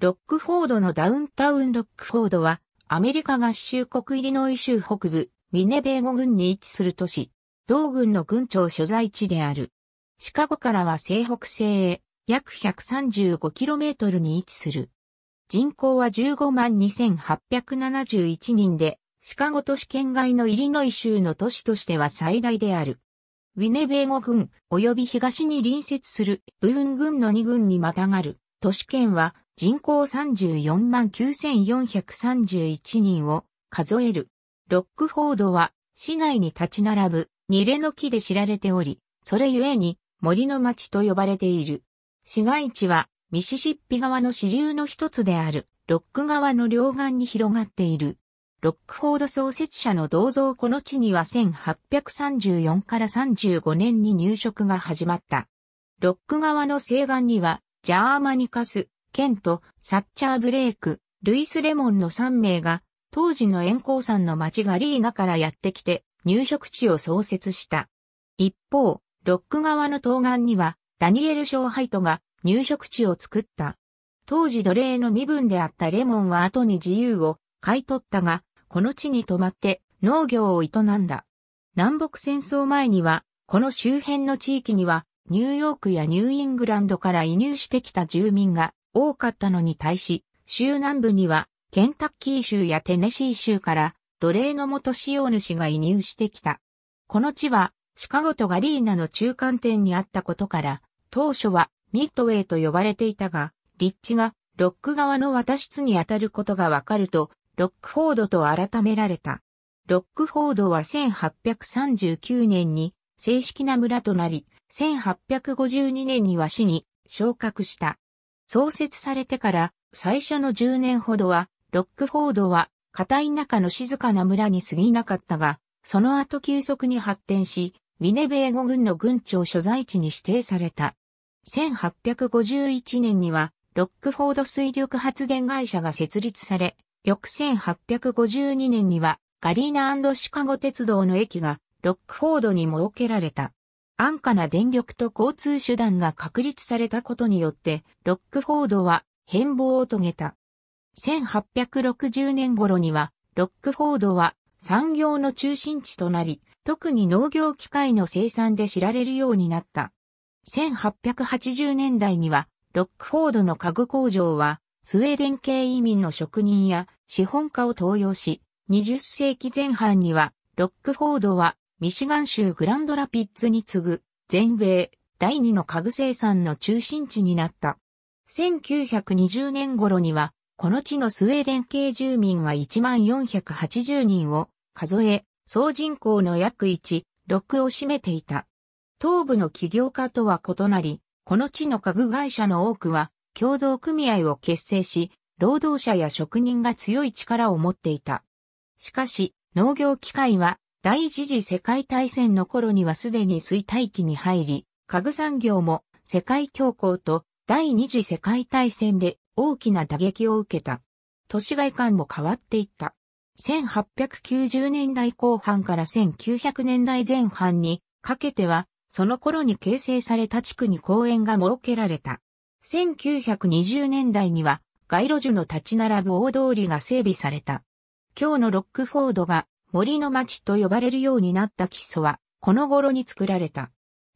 ロックフォードのダウンタウンロックフォードは、アメリカ合衆国イリノイ州北部、ミネベーゴ郡に位置する都市、同郡の郡庁所在地である。シカゴからは西北西へ約 135km に位置する。人口は15万2871人で、シカゴ都市圏外のイリノイ州の都市としては最大である。ウィネベーゴ郡及び東に隣接するブーン郡の2郡にまたがる都市圏は人口34万9431人を数える。ロックフォードは市内に立ち並ぶニレの木で知られており、それゆえに森の町と呼ばれている。市街地はミシシッピ川の支流の一つであるロック川の両岸に広がっている。ロックフォード創設者の銅像この地には1834から35年に入植が始まった。ロック川の西岸にはジャーマニカス、ケント、サッチャー・ブレイク、ルイス・レモンの3名が、当時の円光山の町ガリーナからやってきて、入植地を創設した。一方、ロック側の東岸には、ダニエル・ショーハイトが入植地を作った。当時奴隷の身分であったレモンは後に自由を買い取ったが、この地に泊まって農業を営んだ。南北戦争前には、この周辺の地域には、ニューヨークやニューイングランドから移入してきた住民が多かったのに対し、州南部にはケンタッキー州やテネシー州から奴隷の元使用主が移入してきた。この地はシカゴとガリーナの中間点にあったことから、当初はミッドウェイと呼ばれていたが、立地がロック側の渡しにあたることがわかると、ロックフォードと改められた。ロックフォードは1839年に正式な村となり、1852年には市に昇格した。創設されてから最初の10年ほどは、ロックフォードは片田舎の静かな村に過ぎなかったが、その後急速に発展し、ウィネベーゴ軍の軍庁所在地に指定された。1851年には、ロックフォード水力発電会社が設立され、翌1852年には、ガリーナシカゴ鉄道の駅がロックフォードに設けられた。安価な電力と交通手段が確立されたことによって、ロックフォードは変貌を遂げた。1860年頃には、ロックフォードは産業の中心地となり、特に農業機械の生産で知られるようになった。1880年代には、ロックフォードの家具工場は、スウェーデン系移民の職人や資本家を登用し、20世紀前半には、ロックフォードはミシガン州グランドラピッツに次ぐ全米第二の家具生産の中心地になった。1920年頃には、この地のスウェーデン系住民は1480人を数え、総人口の約1、6を占めていた。東部の企業家とは異なり、この地の家具会社の多くは、共同組合を結成し、労働者や職人が強い力を持っていた。しかし、農業機械は第一次世界大戦の頃にはすでに衰退期に入り、家具産業も世界恐慌と第二次世界大戦で大きな打撃を受けた。都市外観も変わっていった。1890年代後半から1900年代前半にかけては、その頃に形成された地区に公園が設けられた。1920年代には街路樹の立ち並ぶ大通りが整備された。今日のロックフォードが森の町と呼ばれるようになった基礎は、この頃に作られた。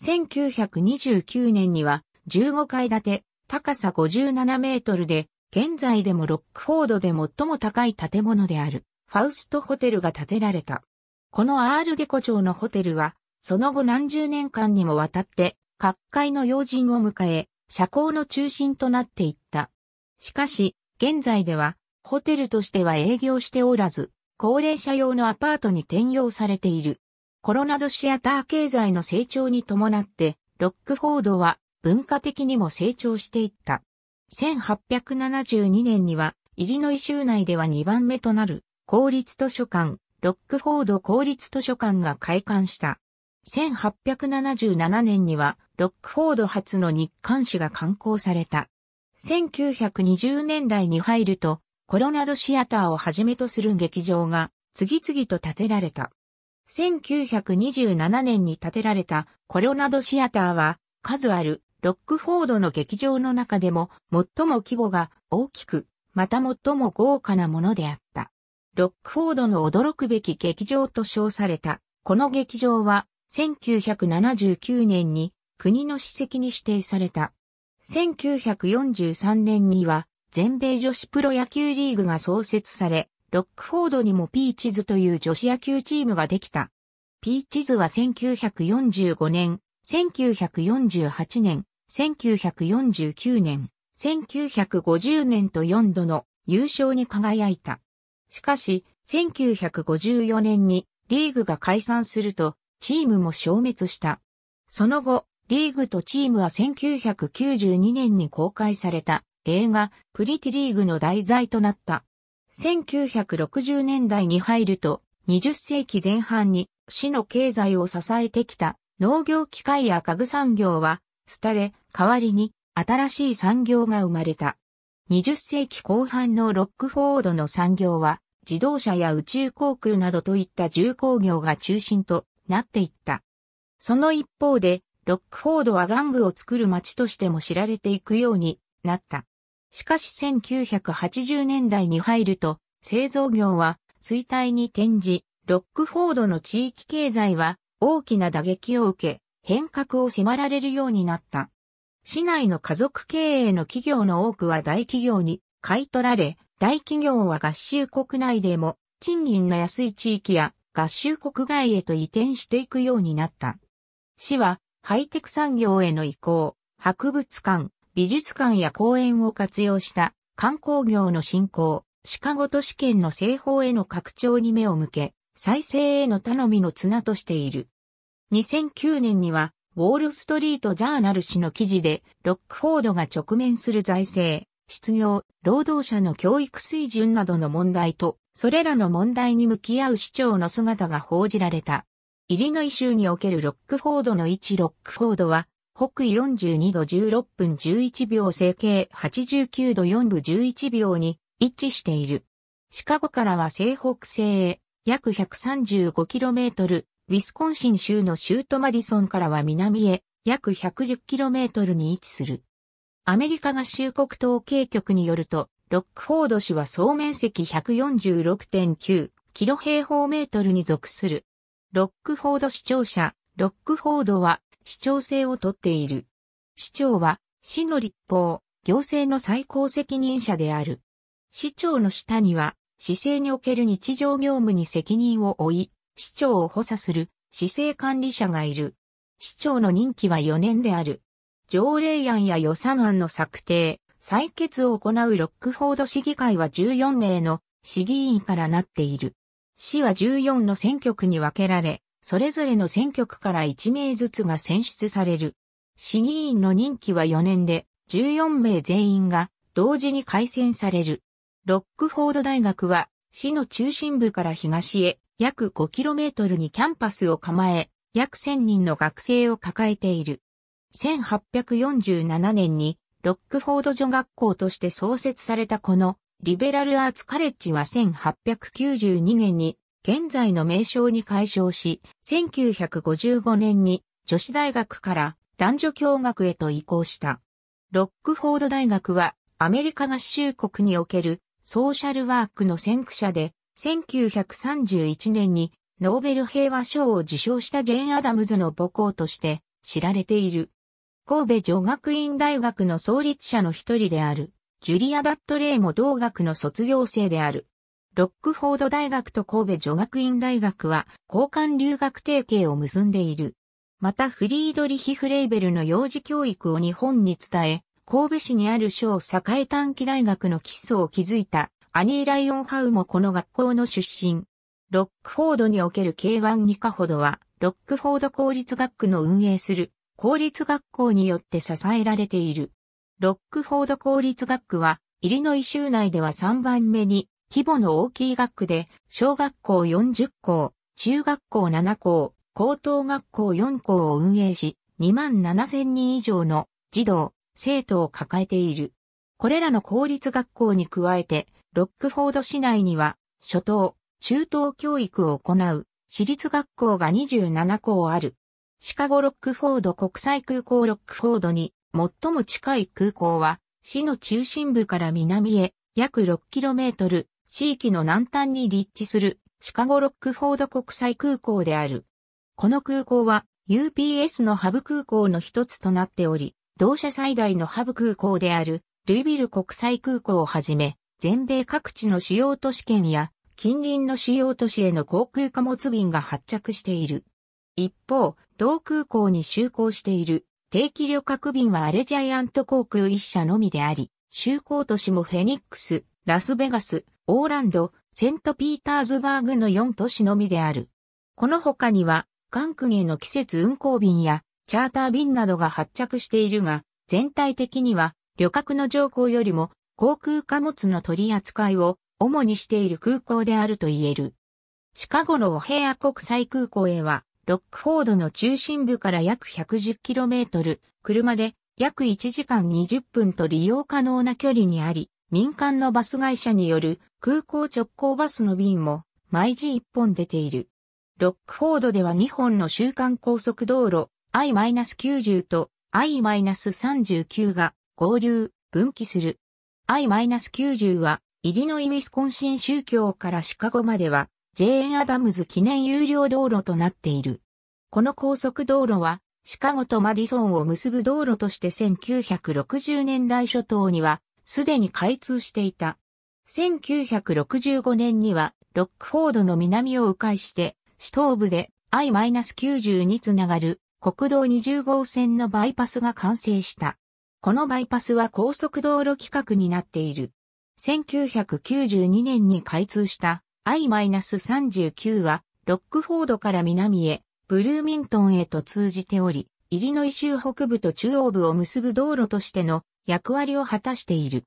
1929年には15階建て、高さ57メートルで、現在でもロックフォードで最も高い建物である、ファウストホテルが建てられた。このアールデコ町のホテルは、その後何十年間にもわたって、各界の要人を迎え、社交の中心となっていった。しかし、現在では、ホテルとしては営業しておらず、高齢者用のアパートに転用されている。コロナドシアター経済の成長に伴って、ロックフォードは文化的にも成長していった。1872年には、イリノイ州内では2番目となる公立図書館、ロックフォード公立図書館が開館した。1877年には、ロックフォード初の日刊誌が刊行された。1920年代に入ると、コロナドシアターをはじめとする劇場が次々と建てられた。1927年に建てられたコロナドシアターは数あるロックフォードの劇場の中でも最も規模が大きく、また最も豪華なものであった。ロックフォードの驚くべき劇場と称された。この劇場は1979年に国の史跡に指定された。1943年には全米女子プロ野球リーグが創設され、ロックフォードにもピーチズという女子野球チームができた。ピーチズは1945年、1948年、1949年、1950年と4度の優勝に輝いた。しかし、1954年にリーグが解散すると、チームも消滅した。その後、リーグとチームは1992年に公開された映画、プリティリーグの題材となった。1960年代に入ると、20世紀前半に市の経済を支えてきた農業機械や家具産業は、廃れ、代わりに新しい産業が生まれた。20世紀後半のロックフォードの産業は、自動車や宇宙航空などといった重工業が中心となっていった。その一方で、ロックフォードは玩具を作る街としても知られていくようになった。しかし1980年代に入ると、製造業は衰退に転じ、ロックフォードの地域経済は大きな打撃を受け、変革を迫られるようになった。市内の家族経営の企業の多くは大企業に買い取られ、大企業は合衆国内でも賃金の安い地域や合衆国外へと移転していくようになった。市はハイテク産業への移行、博物館、美術館や公園を活用した観光業の振興、シカゴ都市圏の西方への拡張に目を向け、再生への頼みの綱としている。2009年には、ウォールストリートジャーナル誌の記事で、ロックフォードが直面する財政、失業、労働者の教育水準などの問題と、それらの問題に向き合う市長の姿が報じられた。イリノイ州におけるロックフォードの位置ロックフォードは、北緯42度16分11秒西経89度4分11秒に位置している。シカゴからは西北西へ約 135km、ウィスコンシン州のシュートマディソンからは南へ約 110km に位置する。アメリカ合衆国統計局によると、ロックフォード市は総面積146.9キロ平方メートルに属する。ロックフォード市庁舎、ロックフォードは市長制をとっている。市長は、市の立法、行政の最高責任者である。市長の下には、市政における日常業務に責任を負い、市長を補佐する市政管理者がいる。市長の任期は4年である。条例案や予算案の策定、採決を行うロックフォード市議会は14名の市議員からなっている。市は14の選挙区に分けられ、それぞれの選挙区から1名ずつが選出される。市議員の任期は4年で、14名全員が同時に改選される。ロックフォード大学は、市の中心部から東へ約 5km にキャンパスを構え、約1000人の学生を抱えている。1847年にロックフォード女学校として創設されたこのリベラルアーツカレッジは1892年に現在の名称に改称し、1955年に女子大学から男女共学へと移行した。ロックフォード大学はアメリカ合衆国におけるソーシャルワークの先駆者で、1931年にノーベル平和賞を受賞したジェーン・アダムズの母校として知られている。神戸女学院大学の創立者の一人である、ジュリア・ダットレイも同学の卒業生である。ロックフォード大学と神戸女学院大学は交換留学提携を結んでいる。またフリードリヒ・フレーベルの幼児教育を日本に伝え、神戸市にある小栄短期大学の基礎を築いたアニー・ライオンハウもこの学校の出身。ロックフォードにおける K1 2下ほどは、ロックフォード公立学区の運営する公立学校によって支えられている。ロックフォード公立学区は、イリノイ州内では3番目に規模の大きい学区で、小学校40校、中学校7校、高等学校4校を運営し、2万7000人以上の児童、生徒を抱えている。これらの公立学校に加えて、ロックフォード市内には、初等、中等教育を行う、私立学校が27校ある。シカゴロックフォード国際空港ロックフォードに最も近い空港は、市の中心部から南へ約 6km、地域の南端に立地するシカゴロックフォード国際空港である。この空港は UPS のハブ空港の一つとなっており、同社最大のハブ空港であるルイビル国際空港をはじめ、全米各地の主要都市圏や近隣の主要都市への航空貨物便が発着している。一方、同空港に就航している定期旅客便はアレジャイアント航空一社のみであり、就航都市もフェニックス、ラスベガス、オーランド、セントピーターズバーグの4都市のみである。この他には、ク空への季節運航便や、チャーター便などが発着しているが、全体的には、旅客の乗降よりも、航空貨物の取り扱いを、主にしている空港であると言える。シカゴのオヘア国際空港へは、ロックフォードの中心部から約 110km、車で約1時間20分と利用可能な距離にあり、民間のバス会社による空港直行バスの便も毎時1本出ている。ロックフォードでは2本の週間高速道路 I-90 と I-39 が合流、分岐する。I-90 はイリノイ・ウィスコンシン宗教からシカゴまでは JN アダムズ記念有料道路となっている。この高速道路はシカゴとマディソンを結ぶ道路として1960年代初頭にはすでに開通していた。1965年には、ロックフォードの南を迂回して、市東部で I-90 につながる国道20号線のバイパスが完成した。このバイパスは高速道路規格になっている。1992年に開通した I-39 は、ロックフォードから南へ、ブルーミントンへと通じており、イリノイ州北部と中央部を結ぶ道路としての役割を果たしている。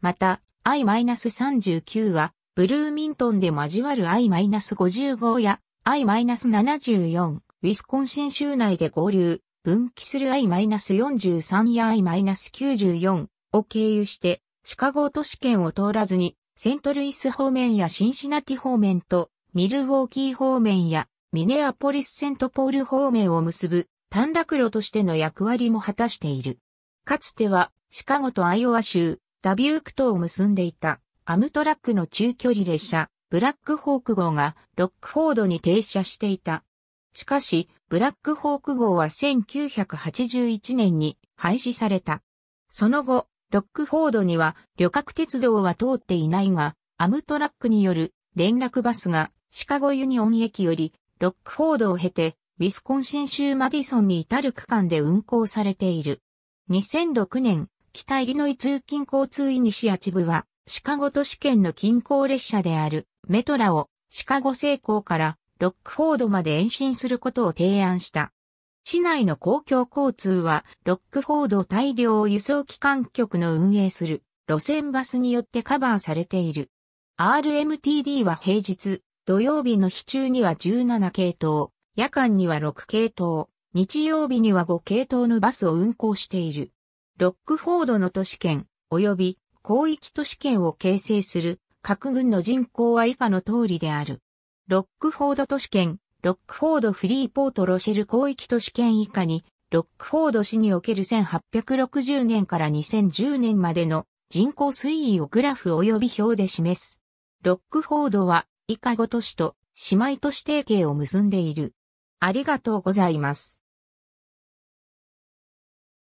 また、I-39 は、ブルーミントンで交わる I-55 や I-74、ウィスコンシン州内で合流、分岐する I-43 や I-94 を経由して、シカゴ都市圏を通らずに、セントルイス方面やシンシナティ方面と、ミルウォーキー方面やミネアポリスセントポール方面を結ぶ短絡路としての役割も果たしている。かつてはシカゴとアイオワ州、ダビュークとを結んでいた、アムトラックの中距離列車、ブラックホーク号がロックフォードに停車していた。しかし、ブラックホーク号は1981年に廃止された。その後、ロックフォードには旅客鉄道は通っていないが、アムトラックによる連絡バスがシカゴユニオン駅よりロックフォードを経てウィスコンシン州マディソンに至る区間で運行されている。2006年北イリノイ通勤交通イニシアチブは、シカゴ都市圏の近郊列車であるメトラをシカゴ成功からロックフォードまで延伸することを提案した。市内の公共交通はロックフォード大量輸送機関局の運営する路線バスによってカバーされている。RMTD は平日、土曜日の日中には17系統、夜間には6系統、日曜日には5系統のバスを運行している。ロックフォードの都市圏、及び広域都市圏を形成する各軍の人口は以下の通りである。ロックフォード都市圏、ロックフォードフリーポートロシェル広域都市圏以下に、ロックフォード市における1860年から2010年までの人口推移をグラフ及び表で示す。ロックフォードは以下5都市と姉妹都市提携を結んでいる。ありがとうございます。